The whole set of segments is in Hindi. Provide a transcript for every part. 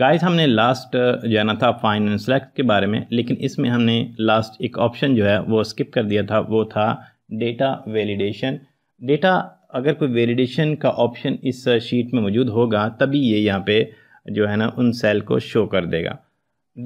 गाइस हमने लास्ट uh, जाना था फाइन एंड सेलेक्ट के बारे में लेकिन इसमें हमने लास्ट एक ऑप्शन जो है वो स्किप कर दिया था वो था डेटा वैलिडेशन डेटा अगर कोई वैलिडेशन का ऑप्शन इस शीट uh, में मौजूद होगा तभी ये यहाँ पे जो है ना उन सेल को शो कर देगा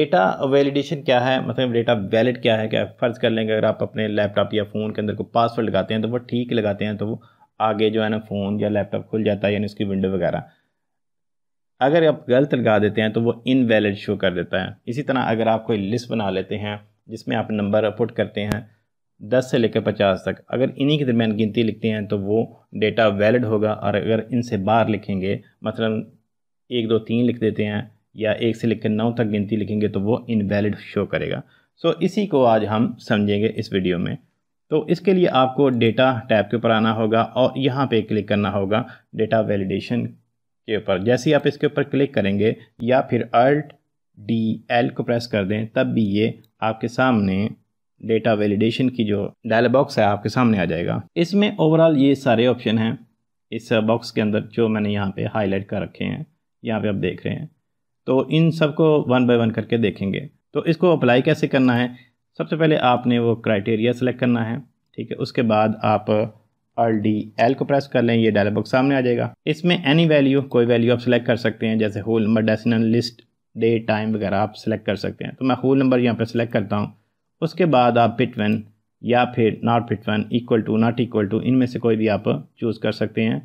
डेटा वैलिडेशन क्या है मतलब डेटा वैलिड क्या है क्या फ़र्ज़ कर लेंगे अगर आप अपने लैपटॉप या फ़ोन के अंदर को पासवर्ड लगाते हैं तो वो ठीक लगाते हैं तो वो आगे जो है ना फ़ोन या लैपटॉप खुल जाता है यानी उसकी विंडो वगैरह अगर आप गलत लगा देते हैं तो वो इनवैलिड शो कर देता है इसी तरह अगर आप कोई लिस्ट बना लेते हैं जिसमें आप नंबर पुट करते हैं दस से लेकर पचास तक अगर इन्हीं के दरमियान गिनती लिखते हैं तो वो डेटा वैलिड होगा और अगर इनसे बाहर लिखेंगे मतलब एक दो तीन लिख देते हैं या एक से लेकर नौ तक गिनती लिखेंगे तो वो इनवैलिड शो करेगा सो इसी को आज हम समझेंगे इस वीडियो में तो इसके लिए आपको डेटा टैब के ऊपर आना होगा और यहाँ पे क्लिक करना होगा डेटा वैलिडेशन के ऊपर जैसे ही आप इसके ऊपर क्लिक करेंगे या फिर अल्ट डी एल को प्रेस कर दें तब भी ये आपके सामने डेटा वैलिडेशन की जो डायल बॉक्स है आपके सामने आ जाएगा इसमें ओवरऑल ये सारे ऑप्शन हैं इस बॉक्स के अंदर जो मैंने यहाँ पे हाईलाइट कर रखे हैं यहाँ पे आप देख रहे हैं तो इन सबको वन बाय वन करके देखेंगे तो इसको अप्लाई कैसे करना है सबसे पहले आपने वो क्राइटेरिया सेलेक्ट करना है ठीक है उसके बाद आप और डी एल को प्रेस कर लें ये डायलॉग बॉक्स सामने आ जाएगा इसमें एनी वैल्यू कोई वैल्यू आप सेलेक्ट कर सकते हैं जैसे whole number decimal list date time वगैरह आप सेलेक्ट कर सकते हैं तो मैं होल नंबर यहाँ पर सेलेक्ट करता हूँ उसके बाद आप पिटवन या फिर not between equal to not equal to इनमें से कोई भी आप चूज़ कर सकते हैं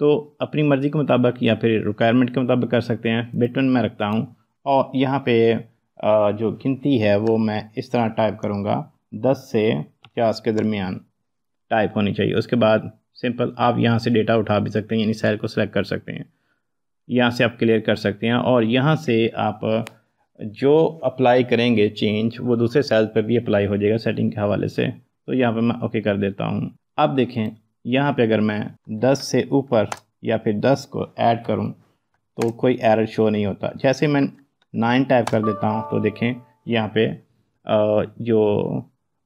तो अपनी मर्ज़ी के मुताबिक या फिर रिक्वायरमेंट के मुताबिक कर सकते हैं बिटवन मैं रखता हूँ और यहाँ पे जो गिनती है वो मैं इस तरह टाइप करूँगा दस से पचास के दरमियान टाइप होनी चाहिए उसके बाद सिंपल आप यहाँ से डेटा उठा भी सकते हैं यानी सेल को सिलेक्ट कर सकते हैं यहाँ से आप क्लियर कर सकते हैं और यहाँ से आप जो अप्लाई करेंगे चेंज वो दूसरे सेल पर भी अप्लाई हो जाएगा सेटिंग के हवाले से तो यहाँ पर मैं ओके कर देता हूँ अब देखें यहाँ पे अगर मैं 10 से ऊपर या फिर 10 को ऐड करूँ तो कोई एरर शो नहीं होता जैसे मैं नाइन टाइप कर देता हूँ तो देखें यहाँ पे जो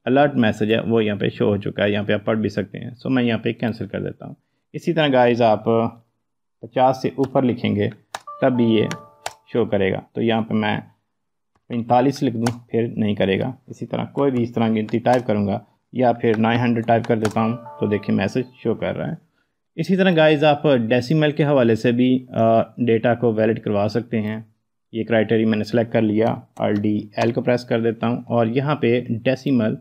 अलर्ट मैसेज है वो यहाँ पे शो हो चुका है यहाँ पे आप पढ़ भी सकते हैं सो मैं यहाँ पे कैंसिल कर देता हूँ इसी तरह गाइस आप 50 से ऊपर लिखेंगे तब भी ये शो करेगा तो यहाँ पे मैं पैंतालीस लिख दूँ फिर नहीं करेगा इसी तरह कोई भी इस तरह गिनती टाइप करूँगा या फिर नाइन हंड्रेड टाइप कर देता हूँ तो देखिए मैसेज शो कर रहा है इसी तरह गाइज आप डेसीमल के हवाले से भी डेटा को वैलिड करवा सकते हैं ये क्राइटेरिया मैंने सेलेक्ट कर लिया आर डी एल को प्रेस कर देता हूँ और यहाँ पे डेसिमल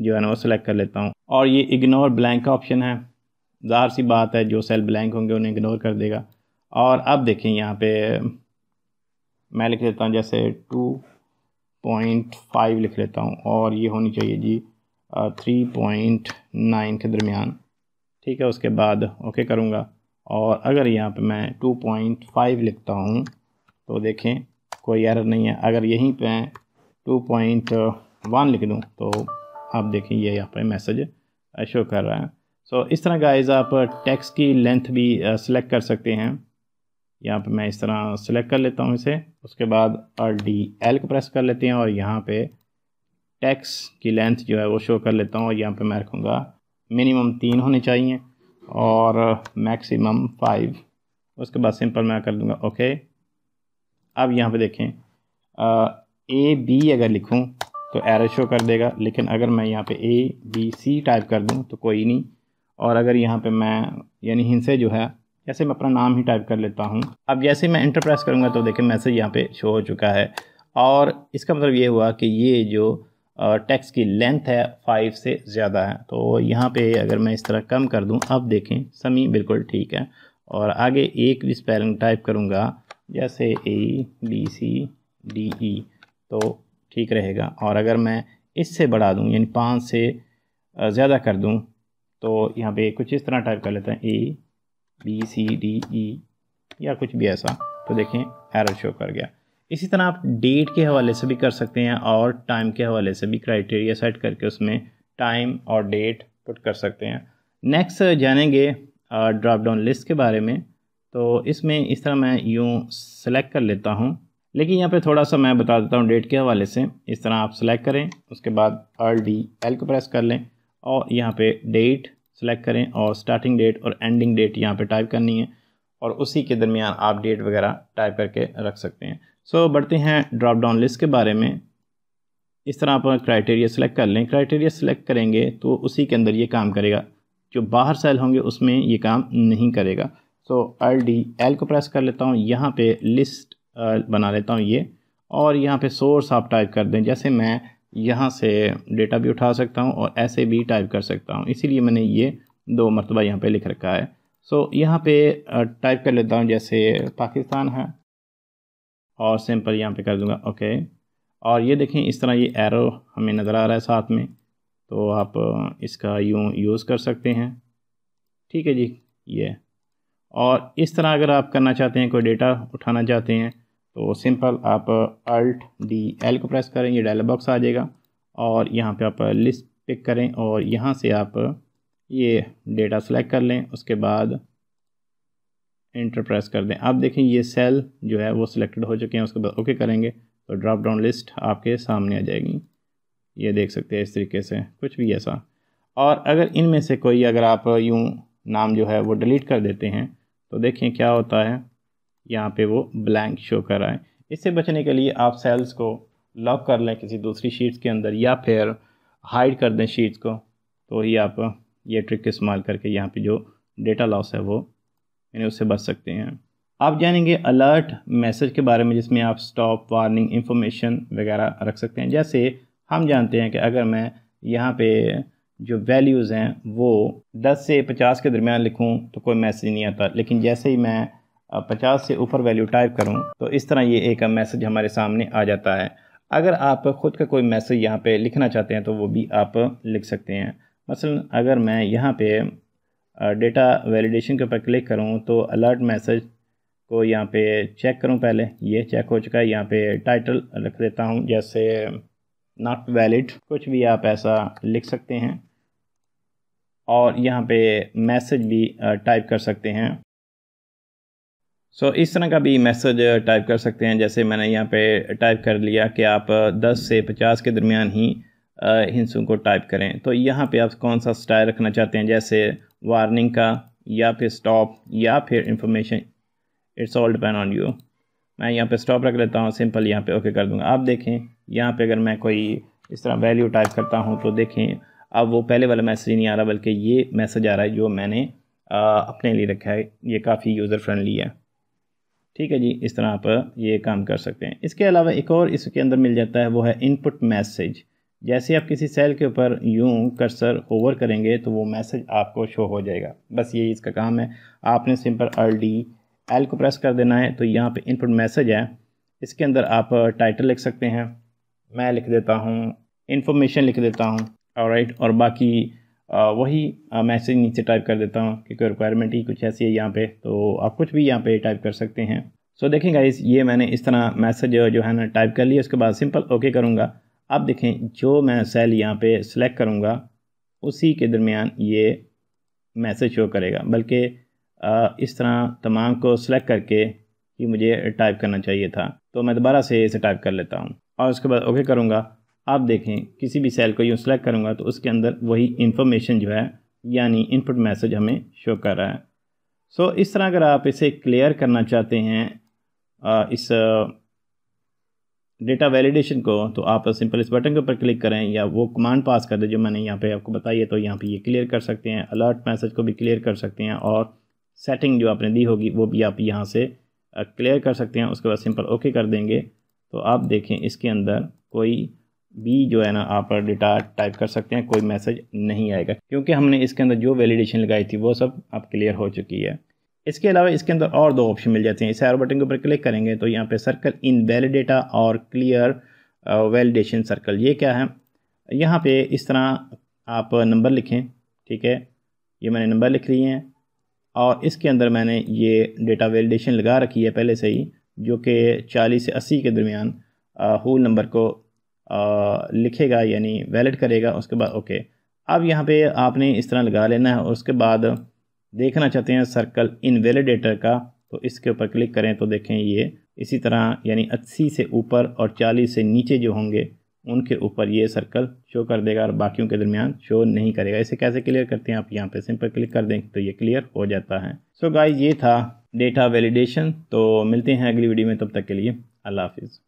जो है ना वो सिलेक्ट कर लेता हूँ और ये इग्नोर ब्लैंक का ऑप्शन है ज़ाहिर सी बात है जो सेल ब्लैंक होंगे उन्हें इग्नोर कर देगा और अब देखें यहाँ पे मैं लिख लेता हूँ जैसे टू पॉइंट फाइव लिख लेता हूँ और ये होनी चाहिए जी थ्री पॉइंट नाइन के दरमियान ठीक है उसके बाद ओके करूँगा और अगर यहाँ पे मैं टू पॉइंट फाइव लिखता हूँ तो देखें कोई एरर नहीं है अगर यहीं पे टू पॉइंट वन लिख दूँ तो आप देखें ये यहाँ पर मैसेज शो कर रहा है सो so, इस तरह गाइज आप टैक्स की लेंथ भी सिलेक्ट कर सकते हैं यहाँ पर मैं इस तरह सेलेक्ट कर लेता हूँ इसे उसके बाद आर डी एल को प्रेस कर लेते हैं और यहाँ पे टैक्स की लेंथ जो है वो शो कर लेता हूँ और यहाँ पे मैं रखूँगा मिनिमम तीन होने चाहिए और मैक्सिमम फाइव उसके बाद सिंपल मैं कर दूँगा ओके अब यहाँ पे देखें ए बी अगर लिखूँ तो एरर शो कर देगा लेकिन अगर मैं यहाँ पे ए बी सी टाइप कर दूँ तो कोई नहीं और अगर यहाँ पे मैं यानी हिंसे जो है जैसे मैं अपना नाम ही टाइप कर लेता हूँ अब जैसे मैं इंटर प्रेस करूँगा तो देखें मैसेज यहाँ पे शो हो चुका है और इसका मतलब ये हुआ कि ये जो टैक्स की लेंथ है फाइव से ज़्यादा है तो यहाँ पर अगर मैं इस तरह कम कर दूँ अब देखें समी बिल्कुल ठीक है और आगे एक भी स्पेलिंग टाइप करूँगा जैसे A B C D E तो ठीक रहेगा और अगर मैं इससे बढ़ा दूँ यानी पाँच से ज़्यादा कर दूँ तो यहाँ पे कुछ इस तरह टाइप कर लेते हैं A B C D E या कुछ भी ऐसा तो देखें एरर शो कर गया इसी तरह आप डेट के हवाले से भी कर सकते हैं और टाइम के हवाले से भी क्राइटेरिया सेट करके उसमें टाइम और डेट पुट कर सकते हैं नेक्स्ट जानेंगे ड्रॉप डाउन लिस्ट के बारे में तो इसमें इस तरह मैं यूँ सेलेक्ट कर लेता हूँ लेकिन यहाँ पे थोड़ा सा मैं बता देता हूँ डेट के हवाले से इस तरह आप सेलेक्ट करें उसके बाद आर डी एल को प्रेस कर लें और यहाँ पे डेट सेलेक्ट करें और स्टार्टिंग डेट और एंडिंग डेट यहाँ पे टाइप करनी है और उसी के दरमियान आप डेट वगैरह टाइप करके रख सकते हैं सो so, बढ़ते हैं ड्रॉप डाउन लिस्ट के बारे में इस तरह आप क्राइटेरिया सेलेक्ट कर लें क्राइटेरिया सेलेक्ट करेंगे तो उसी के अंदर ये काम करेगा जो बाहर सेल होंगे उसमें ये काम नहीं करेगा सो आर डी एल को प्रेस कर लेता हूँ यहाँ पर लिस्ट बना लेता हूँ ये और यहाँ पे सोर्स आप टाइप कर दें जैसे मैं यहाँ से डेटा भी उठा सकता हूँ और ऐसे भी टाइप कर सकता हूँ इसीलिए मैंने ये दो मरतबा यहाँ पे लिख रखा है सो so, यहाँ पे टाइप कर लेता हूँ जैसे पाकिस्तान है और सिंपल यहाँ पे कर दूँगा ओके और ये देखें इस तरह ये एरो हमें नज़र आ रहा है साथ में तो आप इसका यूँ यूज़ कर सकते हैं ठीक है जी ये और इस तरह अगर आप करना चाहते हैं कोई डेटा उठाना चाहते हैं तो सिंपल आप अल्ट डी एल को प्रेस करें ये डायलॉग बॉक्स आ जाएगा और यहाँ पे आप लिस्ट पिक करें और यहाँ से आप ये डेटा सेलेक्ट कर लें उसके बाद इंटर प्रेस कर दें आप देखें ये सेल जो है वो सिलेक्टेड हो चुके हैं उसके बाद ओके करेंगे तो ड्रॉप डाउन लिस्ट आपके सामने आ जाएगी ये देख सकते हैं इस तरीके से कुछ भी ऐसा और अगर इनमें से कोई अगर आप यूँ नाम जो है वो डिलीट कर देते हैं तो देखें क्या होता है यहाँ पे वो ब्लैंक शो कर रहा है इससे बचने के लिए आप सेल्स को लॉक कर लें किसी दूसरी शीट्स के अंदर या फिर हाइड कर दें शीट्स को तो ही आप ये ट्रिक इस्तेमाल करके यहाँ पे जो डेटा लॉस है वो यानी उससे बच सकते हैं आप जानेंगे अलर्ट मैसेज के बारे में जिसमें आप स्टॉप वार्निंग इंफॉर्मेशन वगैरह रख सकते हैं जैसे हम जानते हैं कि अगर मैं यहाँ पर जो वैल्यूज़ हैं वो 10 से 50 के दरमियान लिखूं तो कोई मैसेज नहीं आता लेकिन जैसे ही मैं 50 से ऊपर वैल्यू टाइप करूं तो इस तरह ये एक मैसेज हमारे सामने आ जाता है अगर आप ख़ुद का कोई मैसेज यहाँ पे लिखना चाहते हैं तो वो भी आप लिख सकते हैं मसलन अगर मैं यहाँ पे डेटा वैलिडेशन के ऊपर क्लिक करूँ तो अलर्ट मैसेज को यहाँ पर चेक करूँ पहले ये चेक हो चुका है यहाँ पर टाइटल रख देता हूँ जैसे नॉट वैलिड कुछ भी आप ऐसा लिख सकते हैं और यहाँ पे मैसेज भी टाइप कर सकते हैं सो so, इस तरह का भी मैसेज टाइप कर सकते हैं जैसे मैंने यहाँ पे टाइप कर लिया कि आप 10 से 50 के दरमियान ही हिंसों को टाइप करें तो यहाँ पे आप कौन सा स्टाइल रखना चाहते हैं जैसे वार्निंग का या फिर स्टॉप या फिर information it's all depend on you मैं यहाँ पे स्टॉप रख लेता हूँ सिंपल यहाँ पे ओके कर दूँगा आप देखें यहाँ पे अगर मैं कोई इस तरह वैल्यू टाइप करता हूँ तो देखें अब वो पहले वाला मैसेज नहीं आ रहा बल्कि ये मैसेज आ रहा है जो मैंने आ, अपने लिए रखा है ये काफ़ी यूज़र फ्रेंडली है ठीक है जी इस तरह आप ये काम कर सकते हैं इसके अलावा एक और इसके अंदर मिल जाता है वो है इनपुट मैसेज जैसे आप किसी सेल के ऊपर यूं कर्सर होवर करेंगे तो वो मैसेज आपको शो हो जाएगा बस यही इसका काम है आपने सिंपल आर डी एल को प्रेस कर देना है तो यहाँ पे इनपुट मैसेज है इसके अंदर आप टाइटल लिख सकते हैं मैं लिख देता हूँ इन्फॉर्मेशन लिख देता हूँ और राइट और बाकी वही मैसेज नीचे टाइप कर देता हूँ क्योंकि रिक्वायरमेंट ही कुछ ऐसी है यहाँ पे तो आप कुछ भी यहाँ पे टाइप कर सकते हैं सो so, देखें गाइस ये मैंने इस तरह मैसेज जो है ना टाइप कर लिया उसके बाद सिंपल ओके करूँगा अब देखें जो मैं सेल यहाँ पे सिलेक्ट करूँगा उसी के दरमियान ये मैसेज शो करेगा बल्कि इस तरह तमाम को सिलेक्ट करके ही मुझे टाइप करना चाहिए था तो मैं दोबारा से इसे टाइप कर लेता हूँ और उसके बाद ओके करूँगा आप देखें किसी भी सेल को यूँ सेलेक्ट करूँगा तो उसके अंदर वही इन्फॉर्मेशन जो है यानी इनपुट मैसेज हमें शो कर रहा है सो so, इस तरह अगर आप इसे क्लियर करना चाहते हैं इस डेटा वैलिडेशन को तो आप सिंपल इस बटन के ऊपर क्लिक करें या वो कमांड पास कर दें जो मैंने यहाँ पे आपको बताई है तो यहाँ पे ये यह क्लियर कर सकते हैं अलर्ट मैसेज को भी क्लियर कर सकते हैं और सेटिंग जो आपने दी होगी वो भी आप यहाँ से क्लियर कर सकते हैं उसके बाद सिंपल ओके कर देंगे तो आप देखें इसके अंदर कोई भी जो है ना आप डेटा टाइप कर सकते हैं कोई मैसेज नहीं आएगा क्योंकि हमने इसके अंदर जो वैलिडेशन लगाई थी वो सब अब क्लियर हो चुकी है इसके अलावा इसके अंदर और दो ऑप्शन मिल जाते हैं इस एरो बटन के ऊपर क्लिक करेंगे तो यहाँ पे सर्कल इन वैलिड डेटा और क्लियर वैलिडेशन सर्कल ये क्या है यहाँ पे इस तरह आप नंबर लिखें ठीक है ये मैंने नंबर लिख लिए हैं और इसके अंदर मैंने ये डेटा वैलिडेशन लगा रखी है पहले से ही जो कि चालीस से अस्सी के दरमियान होल uh, नंबर को लिखेगा यानी वैलिड करेगा उसके बाद ओके अब यहाँ पे आपने इस तरह लगा लेना है और उसके बाद देखना चाहते हैं सर्कल इनवेलिडेटर का तो इसके ऊपर क्लिक करें तो देखें ये इसी तरह यानी अस्सी से ऊपर और चालीस से नीचे जो होंगे उनके ऊपर ये सर्कल शो कर देगा और बाकियों के दरमियान शो नहीं करेगा इसे कैसे क्लियर करते हैं आप यहाँ पे सिंपल क्लिक कर दें तो ये क्लियर हो जाता है सो so गाइस ये था डेटा वैलिडेशन तो मिलते हैं अगली वीडियो में तब तक के लिए अल्लाह हाफिज़